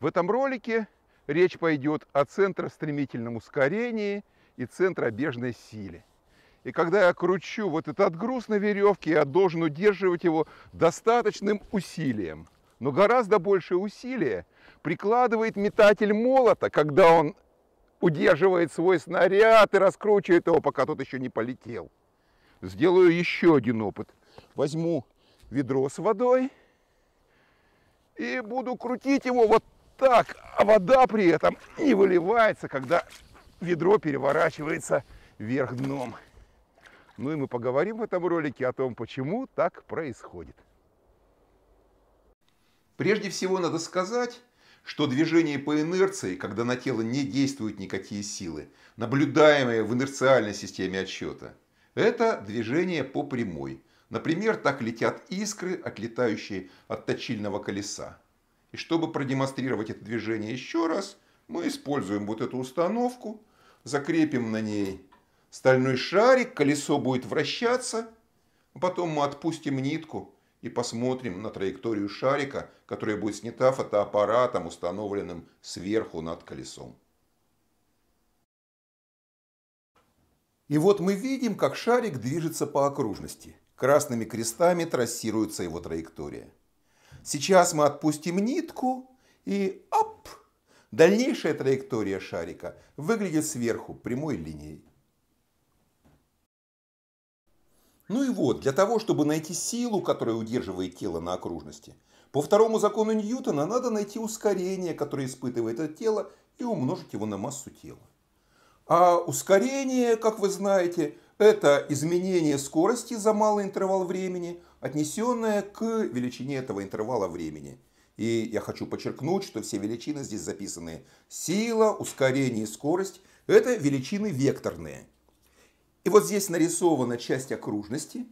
В этом ролике речь пойдет о центростремительном ускорении и центробежной силе. И когда я кручу вот этот груз на веревке, я должен удерживать его достаточным усилием. Но гораздо больше усилия прикладывает метатель молота, когда он удерживает свой снаряд и раскручивает его, пока тот еще не полетел. Сделаю еще один опыт. Возьму ведро с водой и буду крутить его вот так, а вода при этом не выливается, когда ведро переворачивается вверх дном. Ну и мы поговорим в этом ролике о том, почему так происходит. Прежде всего надо сказать, что движение по инерции, когда на тело не действуют никакие силы, наблюдаемые в инерциальной системе отсчета, это движение по прямой. Например, так летят искры, отлетающие от точильного колеса чтобы продемонстрировать это движение еще раз, мы используем вот эту установку, закрепим на ней стальной шарик, колесо будет вращаться, потом мы отпустим нитку и посмотрим на траекторию шарика, которая будет снята фотоаппаратом, установленным сверху над колесом. И вот мы видим, как шарик движется по окружности. Красными крестами трассируется его траектория. Сейчас мы отпустим нитку и оп! Дальнейшая траектория шарика выглядит сверху прямой линией. Ну и вот, для того, чтобы найти силу, которая удерживает тело на окружности, по второму закону Ньютона надо найти ускорение, которое испытывает это тело, и умножить его на массу тела. А ускорение, как вы знаете, это изменение скорости за малый интервал времени, отнесенное к величине этого интервала времени. И я хочу подчеркнуть, что все величины здесь записаны. Сила, ускорение и скорость – это величины векторные. И вот здесь нарисована часть окружности.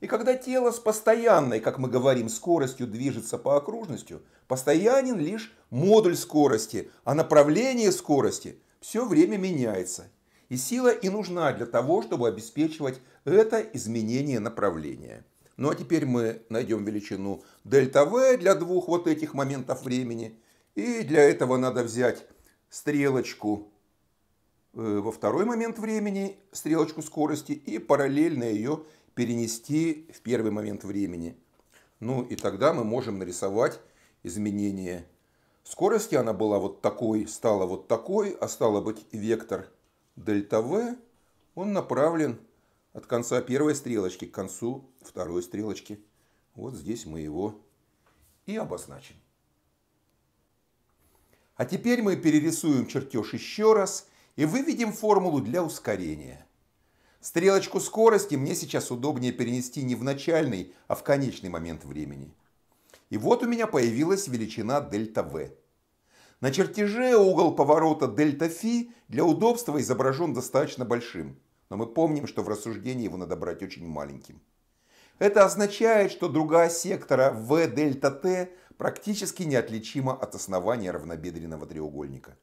И когда тело с постоянной, как мы говорим, скоростью движется по окружности, постоянен лишь модуль скорости, а направление скорости все время меняется. И сила и нужна для того, чтобы обеспечивать это изменение направления. Ну а теперь мы найдем величину дельта V для двух вот этих моментов времени. И для этого надо взять стрелочку э, во второй момент времени, стрелочку скорости, и параллельно ее перенести в первый момент времени. Ну и тогда мы можем нарисовать изменение скорости. Она была вот такой, стала вот такой, а стало быть вектор – дельта V, он направлен от конца первой стрелочки к концу второй стрелочки. Вот здесь мы его и обозначим. А теперь мы перерисуем чертеж еще раз и выведем формулу для ускорения. Стрелочку скорости мне сейчас удобнее перенести не в начальный, а в конечный момент времени. И вот у меня появилась величина дельта V. На чертеже угол поворота дельта фи для удобства изображен достаточно большим, но мы помним, что в рассуждении его надо брать очень маленьким. Это означает, что другая сектора В дельта Т практически неотличима от основания равнобедренного треугольника.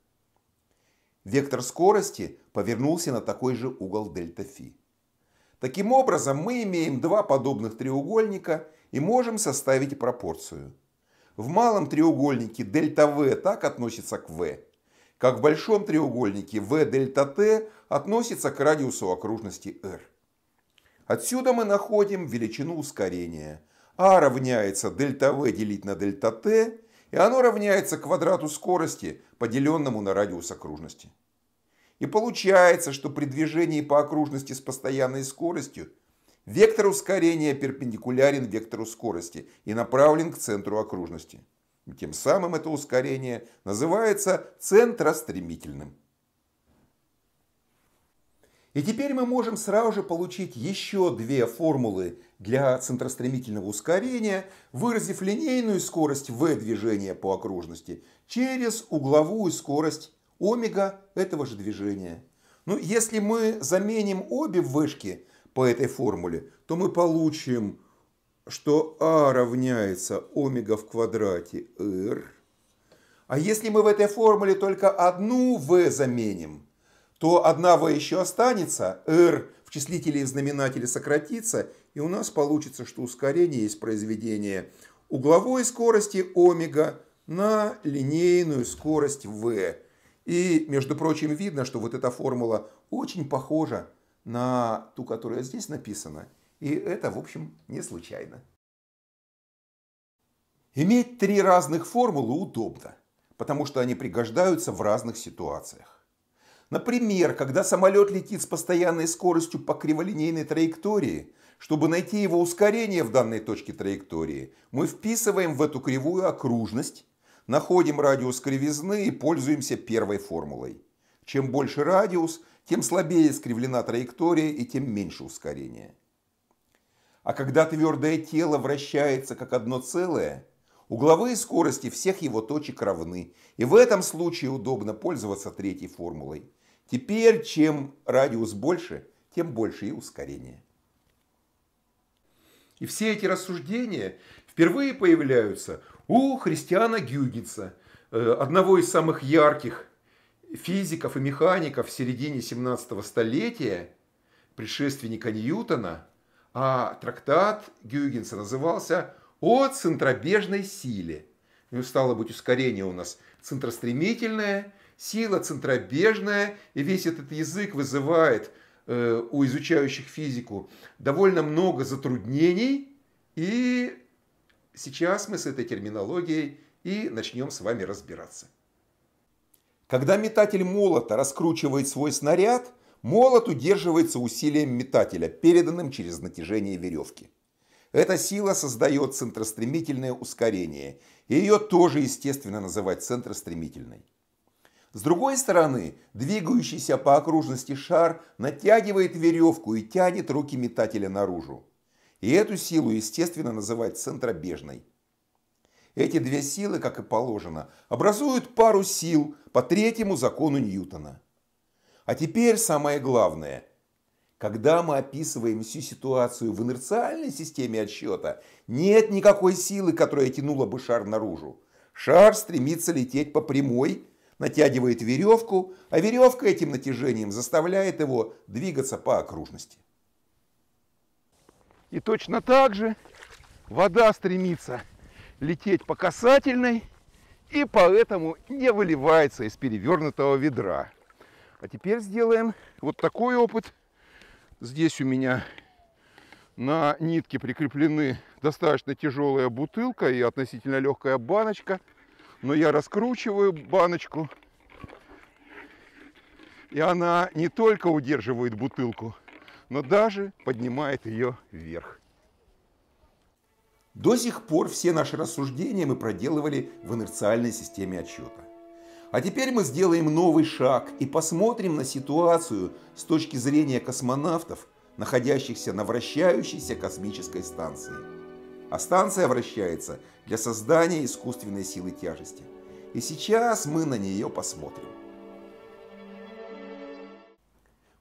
Вектор скорости повернулся на такой же угол дельта фи. Таким образом, мы имеем два подобных треугольника и можем составить пропорцию – в малом треугольнике дельта В так относится к В, как в большом треугольнике В дельта Т относится к радиусу окружности R. Отсюда мы находим величину ускорения. А равняется дельта В делить на дельта Т, и оно равняется квадрату скорости, поделенному на радиус окружности. И получается, что при движении по окружности с постоянной скоростью Вектор ускорения перпендикулярен вектору скорости и направлен к центру окружности. Тем самым это ускорение называется центростремительным. И теперь мы можем сразу же получить еще две формулы для центростремительного ускорения, выразив линейную скорость v движения по окружности через угловую скорость омега этого же движения. Ну, если мы заменим обе вышки – по этой формуле, то мы получим, что А равняется омега в квадрате r. А если мы в этой формуле только одну v заменим, то одна v еще останется, r в числителе и в знаменателе сократится, и у нас получится, что ускорение есть произведение угловой скорости омега на линейную скорость v. И, между прочим, видно, что вот эта формула очень похожа на ту, которая здесь написана. И это, в общем, не случайно. Иметь три разных формулы удобно, потому что они пригождаются в разных ситуациях. Например, когда самолет летит с постоянной скоростью по криволинейной траектории, чтобы найти его ускорение в данной точке траектории, мы вписываем в эту кривую окружность, находим радиус кривизны и пользуемся первой формулой. Чем больше радиус, тем слабее скривлена траектория и тем меньше ускорение. А когда твердое тело вращается как одно целое, угловые скорости всех его точек равны, и в этом случае удобно пользоваться третьей формулой. Теперь чем радиус больше, тем больше и ускорение. И все эти рассуждения впервые появляются у Христиана Гюгенса, э, одного из самых ярких физиков и механиков в середине 17 столетия, предшественника Ньютона, а трактат Гюйгенса назывался «О центробежной силе». Ну, стало быть, ускорение у нас центростремительное, сила центробежная, и весь этот язык вызывает э, у изучающих физику довольно много затруднений, и сейчас мы с этой терминологией и начнем с вами разбираться. Когда метатель молота раскручивает свой снаряд, молот удерживается усилием метателя, переданным через натяжение веревки. Эта сила создает центростремительное ускорение, и ее тоже, естественно, называть центростремительной. С другой стороны, двигающийся по окружности шар натягивает веревку и тянет руки метателя наружу. И эту силу, естественно, называть центробежной. Эти две силы, как и положено, образуют пару сил по третьему закону Ньютона. А теперь самое главное. Когда мы описываем всю ситуацию в инерциальной системе отсчета, нет никакой силы, которая тянула бы шар наружу. Шар стремится лететь по прямой, натягивает веревку, а веревка этим натяжением заставляет его двигаться по окружности. И точно так же вода стремится лететь по касательной и поэтому не выливается из перевернутого ведра. А теперь сделаем вот такой опыт. Здесь у меня на нитке прикреплены достаточно тяжелая бутылка и относительно легкая баночка. Но я раскручиваю баночку. И она не только удерживает бутылку, но даже поднимает ее вверх. До сих пор все наши рассуждения мы проделывали в инерциальной системе отсчета. А теперь мы сделаем новый шаг и посмотрим на ситуацию с точки зрения космонавтов, находящихся на вращающейся космической станции. А станция вращается для создания искусственной силы тяжести. И сейчас мы на нее посмотрим.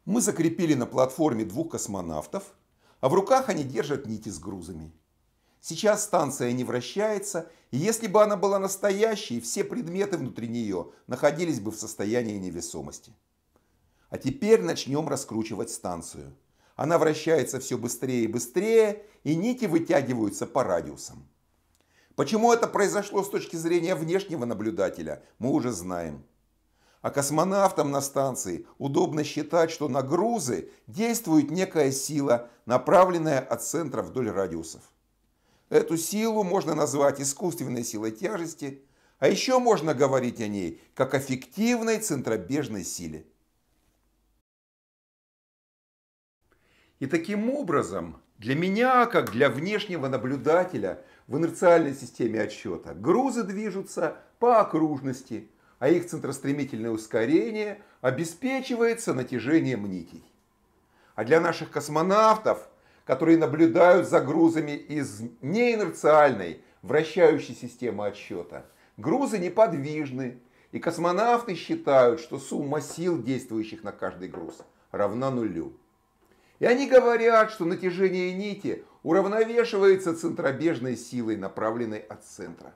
Мы закрепили на платформе двух космонавтов, а в руках они держат нити с грузами – Сейчас станция не вращается, и если бы она была настоящей, все предметы внутри нее находились бы в состоянии невесомости. А теперь начнем раскручивать станцию. Она вращается все быстрее и быстрее, и нити вытягиваются по радиусам. Почему это произошло с точки зрения внешнего наблюдателя, мы уже знаем. А космонавтам на станции удобно считать, что на грузы действует некая сила, направленная от центра вдоль радиусов. Эту силу можно назвать искусственной силой тяжести, а еще можно говорить о ней как о фиктивной центробежной силе. И таким образом, для меня, как для внешнего наблюдателя в инерциальной системе отсчета, грузы движутся по окружности, а их центростремительное ускорение обеспечивается натяжением нитей. А для наших космонавтов – которые наблюдают за грузами из неинерциальной, вращающей системы отсчета. Грузы неподвижны, и космонавты считают, что сумма сил, действующих на каждый груз, равна нулю. И они говорят, что натяжение нити уравновешивается центробежной силой, направленной от центра.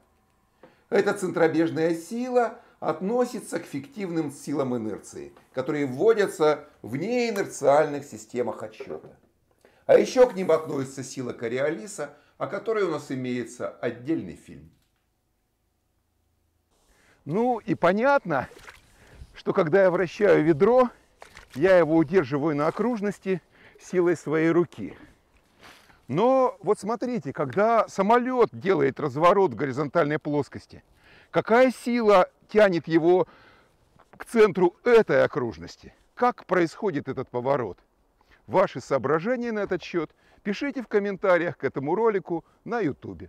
Эта центробежная сила относится к фиктивным силам инерции, которые вводятся в неинерциальных системах отсчета. А еще к ним относится сила Кориолиса, о которой у нас имеется отдельный фильм. Ну и понятно, что когда я вращаю ведро, я его удерживаю на окружности силой своей руки. Но вот смотрите, когда самолет делает разворот в горизонтальной плоскости, какая сила тянет его к центру этой окружности? Как происходит этот поворот? Ваши соображения на этот счет пишите в комментариях к этому ролику на YouTube.